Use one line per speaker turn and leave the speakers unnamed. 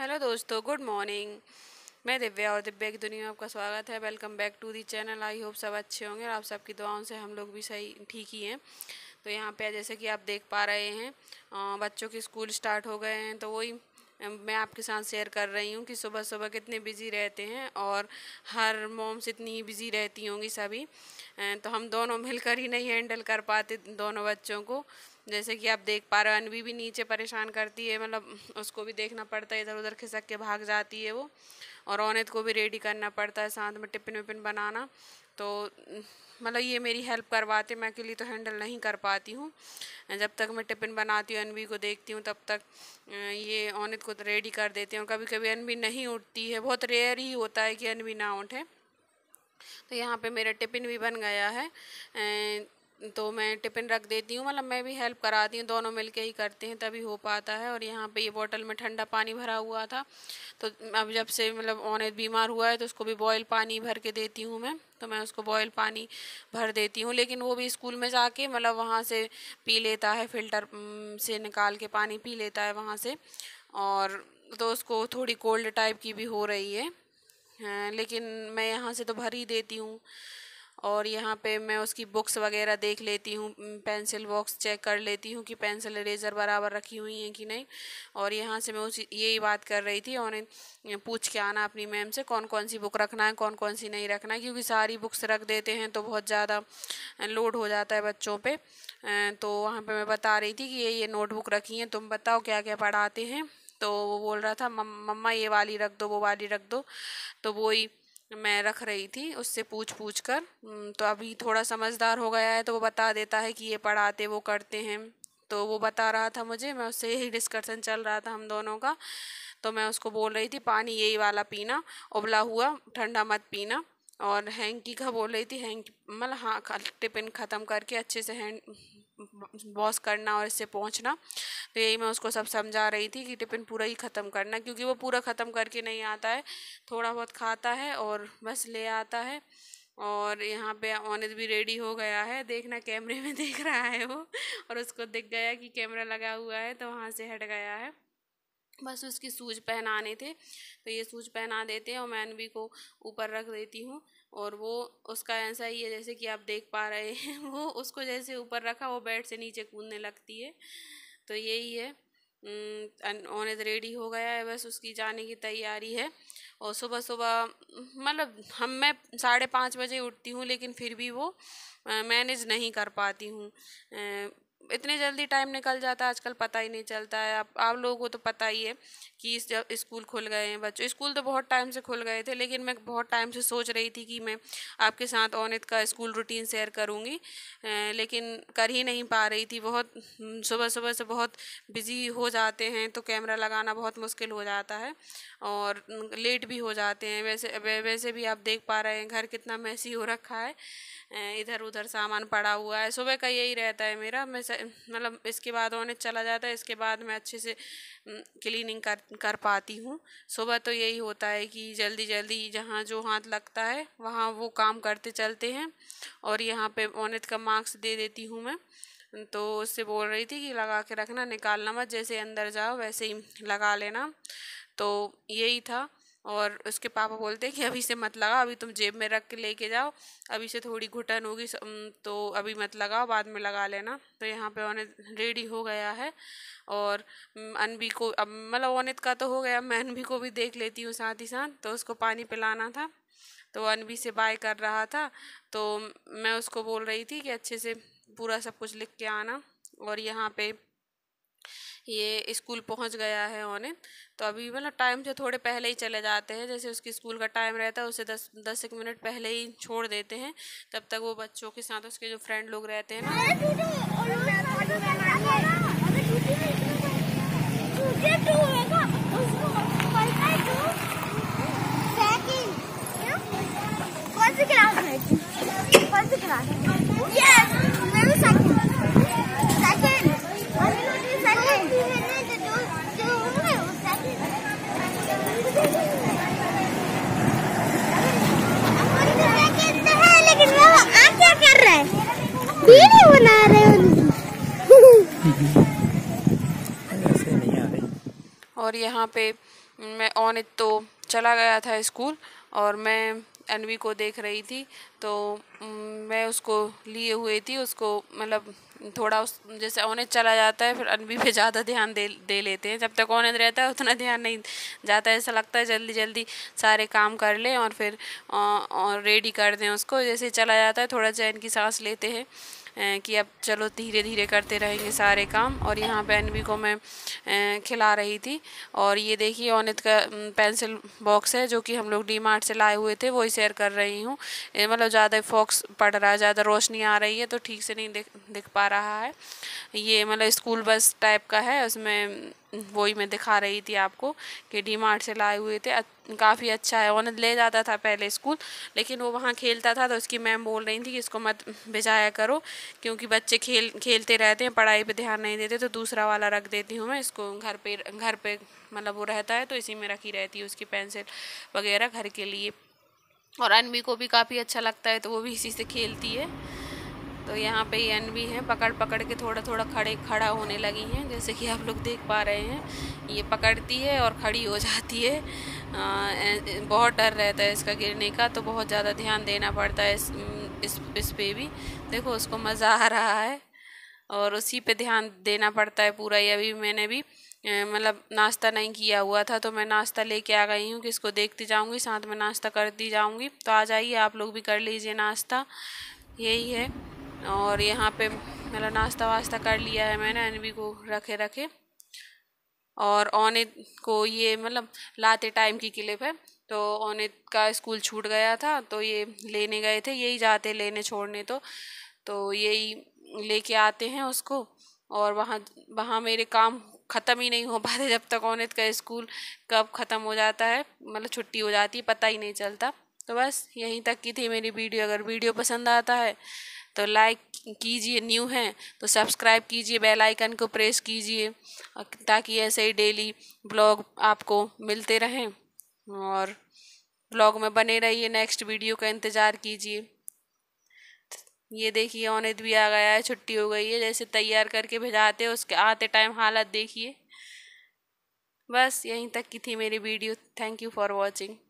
hello दोस्तों good morning मैं दिव्या और दिव्या की दुनिया में आपका स्वागत है welcome back to the channel I hope सब अच्छे होंगे और आप सबकी दुआओं से हम लोग भी सही ठीक ही हैं तो यहाँ पे जैसे कि आप देख पा रहे हैं बच्चों के स्कूल स्टार्ट हो गए हैं तो वही मैं आपके साथ शेयर कर रही हूँ कि सुबह सुबह कितने बिज़ी रहते हैं और हर मोम्स इतनी ही बिज़ी रहती होंगी सभी तो हम दोनों मिलकर ही नहीं हैंडल कर पाते दोनों बच्चों को जैसे कि आप देख पा रहे हो अनवी भी नीचे परेशान करती है मतलब उसको भी देखना पड़ता है इधर उधर खिसक के भाग जाती है वो और औनत को भी रेडी करना पड़ता है साथ में टिफिन विपिन बनाना तो मतलब ये मेरी हेल्प करवाते मैं अकेली तो हैंडल नहीं कर पाती हूँ जब तक मैं टिफिन बनाती हूँ अनवी को देखती हूँ तब तक ये औनत को रेडी कर देती हूँ कभी कभी अनवी नहीं उठती है बहुत रेयर ही होता है कि अनवी ना उठे तो यहाँ पे मेरा टिफिन भी बन गया है तो मैं टिफ़िन रख देती हूँ मतलब मैं भी हेल्प कराती हूँ दोनों मिल के ही करते हैं तभी हो पाता है और यहाँ पे ये बोतल में ठंडा पानी भरा हुआ था तो अब जब से मतलब ऑनेत बीमार हुआ है तो उसको भी बॉयल पानी भर के देती हूँ मैं तो मैं उसको बॉयल पानी भर देती हूँ लेकिन वो भी स्कूल में जाके मतलब वहाँ से पी लेता है फ़िल्टर से निकाल के पानी पी लेता है वहाँ से और तो उसको थोड़ी कोल्ड टाइप की भी हो रही है लेकिन मैं यहाँ से तो भर ही देती हूँ और यहाँ पे मैं उसकी बुक्स वगैरह देख लेती हूँ पेंसिल बॉक्स चेक कर लेती हूँ कि पेंसिल इरेजर बराबर रखी हुई हैं कि नहीं और यहाँ से मैं उस यही बात कर रही थी और पूछ के आना अपनी मैम से कौन कौन सी बुक रखना है कौन कौन सी नहीं रखना है क्योंकि सारी बुक्स रख देते हैं तो बहुत ज़्यादा लोड हो जाता है बच्चों पर तो वहाँ पर मैं बता रही थी कि ये ये नोटबुक रखी हैं तुम बताओ क्या क्या पढ़ाते हैं तो वो बोल रहा था मम्मा ये वाली रख दो वो वाली रख दो तो वही मैं रख रही थी उससे पूछ पूछ कर तो अभी थोड़ा समझदार हो गया है तो वो बता देता है कि ये पढ़ाते वो करते हैं तो वो बता रहा था मुझे मैं उससे यही डिस्कशन चल रहा था हम दोनों का तो मैं उसको बोल रही थी पानी यही वाला पीना उबला हुआ ठंडा मत पीना और हैंकी का बोल रही थी हैंकी मतलब हाँ टिफ़िन ख़त्म करके अच्छे से हैंड बॉस करना और इससे पहुंचना तो यही मैं उसको सब समझा रही थी कि टिफ़िन पूरा ही ख़त्म करना क्योंकि वो पूरा ख़त्म करके नहीं आता है थोड़ा बहुत खाता है और बस ले आता है और यहाँ पे ऑनित भी रेडी हो गया है देखना कैमरे में देख रहा है वो और उसको दिख गया कि कैमरा लगा हुआ है तो वहाँ से हट गया है बस उसकी सूज पहनाने थे तो ये सूज पहना देते हैं और मैं अनवी को ऊपर रख देती हूँ और वो उसका ऐसा ही है जैसे कि आप देख पा रहे हैं वो उसको जैसे ऊपर रखा वो बेड से नीचे कूदने लगती है तो यही है ऑनेज रेडी हो गया है बस उसकी जाने की तैयारी है और सुबह सुबह मतलब हम मैं साढ़े पाँच बजे उठती हूँ लेकिन फिर भी वो मैनेज नहीं कर पाती हूँ इतने जल्दी टाइम निकल जाता है आजकल पता ही नहीं चलता है आप आप लोगों को तो पता ही है कि जब स्कूल खुल गए हैं बच्चों स्कूल तो बहुत टाइम से खुल गए थे लेकिन मैं बहुत टाइम से सोच रही थी कि मैं आपके साथ औनित का स्कूल रूटीन शेयर करूँगी लेकिन कर ही नहीं पा रही थी बहुत हम्म, सुबह सुबह से बहुत बिजी हो जाते हैं तो कैमरा लगाना बहुत मुश्किल हो जाता है और लेट हम्म, भी हो जाते हैं वैसे वैसे भी आप देख पा रहे हैं घर कितना मैसी हो रखा है इधर उधर सामान पड़ा हुआ है सुबह का यही रहता है मेरा मैं मतलब इसके बाद उन्हें चला जाता है इसके बाद मैं अच्छे से क्लीनिंग कर कर पाती हूँ सुबह तो यही होता है कि जल्दी जल्दी जहाँ जो हाथ लगता है वहाँ वो काम करते चलते हैं और यहाँ पे ओनित का मार्क्स दे देती हूँ मैं तो उससे बोल रही थी कि लगा के रखना निकालना मत जैसे अंदर जाओ वैसे ही लगा लेना तो यही था और उसके पापा बोलते हैं कि अभी से मत लगाओ अभी तुम जेब में रख के लेके जाओ अभी से थोड़ी घुटन होगी तो अभी मत लगाओ बाद में लगा लेना तो यहाँ पे ओनित रेडी हो गया है और अनबी को अब मतलब ओनित का तो हो गया मैं अनबी को भी देख लेती हूँ साथ ही साथ तो उसको पानी पिलाना था तो अनबी से बाय कर रहा था तो मैं उसको बोल रही थी कि अच्छे से पूरा सब कुछ लिख के आना और यहाँ पर ये स्कूल पहुंच गया है ऑनित तो अभी मतलब टाइम से थोड़े पहले ही चले जाते हैं जैसे उसकी स्कूल का टाइम रहता है उसे दस दस एक मिनट पहले ही छोड़ देते हैं तब तक वो बच्चों के साथ उसके जो फ्रेंड लोग रहते हैं ना और यहाँ पे मैं ऑनित तो चला गया था स्कूल और मैं अनवी को देख रही थी तो मैं उसको लिए हुए थी उसको मतलब थोड़ा उस जैसे ऑनित चला जाता है फिर अनवी पे ज़्यादा ध्यान दे दे लेते हैं जब तक ऑनित रहता है उतना ध्यान नहीं जाता है ऐसा लगता है जल्दी जल्दी सारे काम कर लें और फिर और रेडी कर दें उसको जैसे चला जाता है थोड़ा चैन की सांस लेते हैं कि अब चलो धीरे धीरे करते रहेंगे सारे काम और यहाँ पे भी को मैं खिला रही थी और ये देखिए ओनित का पेंसिल बॉक्स है जो कि हम लोग डी मार्ट से लाए हुए थे वही शेयर कर रही हूँ मतलब ज़्यादा फॉक्स पड़ रहा है ज़्यादा रोशनी आ रही है तो ठीक से नहीं दिख दिख पा रहा है ये मतलब स्कूल बस टाइप का है उसमें वही मैं दिखा रही थी आपको कि डी मार्ट से लाए हुए थे काफ़ी अच्छा है ओनद ले जाता था पहले स्कूल लेकिन वो वहाँ खेलता था तो उसकी मैम बोल रही थी कि इसको मत भिजाया करो क्योंकि बच्चे खेल खेलते रहते हैं पढ़ाई पे ध्यान नहीं देते तो दूसरा वाला रख देती हूँ मैं इसको घर पे घर पे मतलब वो रहता है तो इसी में रखी रहती है उसकी पेंसिल वगैरह घर के लिए और अनवी को भी काफ़ी अच्छा लगता है तो वो भी इसी से खेलती है तो यहाँ पे एन भी हैं पकड़ पकड़ के थोड़ा थोड़ा खड़े खड़ा होने लगी हैं जैसे कि आप लोग देख पा रहे हैं ये पकड़ती है और खड़ी हो जाती है आ, बहुत डर रहता है इसका गिरने का तो बहुत ज़्यादा ध्यान देना पड़ता है इस इस इस पे भी देखो उसको मज़ा आ रहा है और उसी पे ध्यान देना पड़ता है पूरा ये अभी मैंने भी मतलब नाश्ता नहीं किया हुआ था तो मैं नाश्ता लेके आ गई हूँ कि इसको देखती जाऊँगी साथ में नाश्ता करती जाऊँगी तो आ जाइए आप लोग भी कर लीजिए नाश्ता यही है और यहाँ पे मेरा नाश्ता वास्ता कर लिया है मैंने अनवी को रखे रखे और ओनित को ये मतलब लाते टाइम की क्लिप है तो ओनित का स्कूल छूट गया था तो ये लेने गए थे यही जाते लेने छोड़ने तो तो यही लेके आते हैं उसको और वहाँ वहाँ मेरे काम ख़त्म ही नहीं हो पाते जब तक ओनित का स्कूल कब ख़त्म हो जाता है मतलब छुट्टी हो जाती है पता ही नहीं चलता तो बस यहीं तक की थी मेरी वीडियो अगर वीडियो पसंद आता है तो लाइक कीजिए न्यू हैं तो सब्सक्राइब कीजिए बेल आइकन को प्रेस कीजिए ताकि ऐसे ही डेली ब्लॉग आपको मिलते रहें और ब्लॉग में बने रहिए नेक्स्ट वीडियो का इंतज़ार कीजिए ये देखिए औनद भी आ गया है छुट्टी हो गई है जैसे तैयार करके भेजाते हैं उसके आते टाइम हालत देखिए बस यहीं तक की थी मेरी video thank you for watching